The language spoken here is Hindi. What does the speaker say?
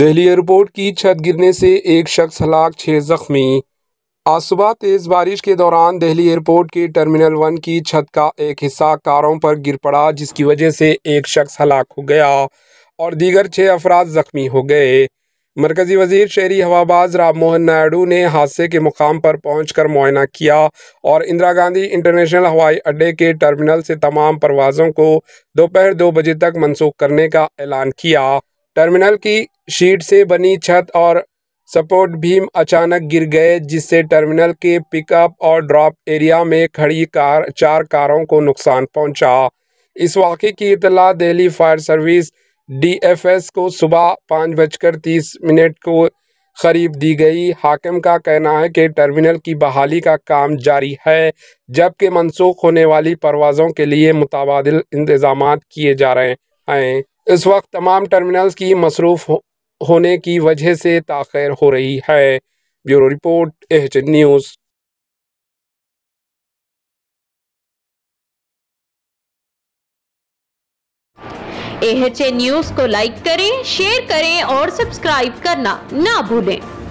दिल्ली एयरपोर्ट की छत गिरने से एक शख्स हलाक छः जख्मी आज सुबह तेज़ बारिश के दौरान दिल्ली एयरपोर्ट के टर्मिनल वन की छत का एक हिस्सा कारों पर गिर पड़ा जिसकी वजह से एक शख्स हलाक हो गया और दीगर छः अफराद ज़ख्मी हो गए मरकज़ी वजीर शहरी हवाबाज राम मोहन नायडू ने हादसे के मुकाम पर पहुँच कर मुआयना किया और इंदिरा गांधी इंटरनेशनल हवाई अड्डे के टर्मिनल से तमाम परवाज़ों को दोपहर दो बजे तक मनसूख करने का ऐलान किया टर्मिनल की शीट से बनी छत और सपोर्ट भीम अचानक गिर गए जिससे टर्मिनल के पिकअप और ड्रॉप एरिया में खड़ी कार चार कारों को नुकसान पहुंचा इस वाक़े की इतला दिल्ली फायर सर्विस डीएफएस को सुबह पाँच बजकर तीस मिनट को करीब दी गई हाकिम का कहना है कि टर्मिनल की बहाली का काम जारी है जबकि मनसूख होने वाली परवाज़ों के लिए मुतबाद इंतजाम किए जा रहे हैं इस वक्त तमाम टर्मिनल्स की मसरूफ़ हो, होने की वजह से ताखिर हो रही है bureau report H news H news को लाइक करें शेयर करें और सब्सक्राइब करना ना भूलें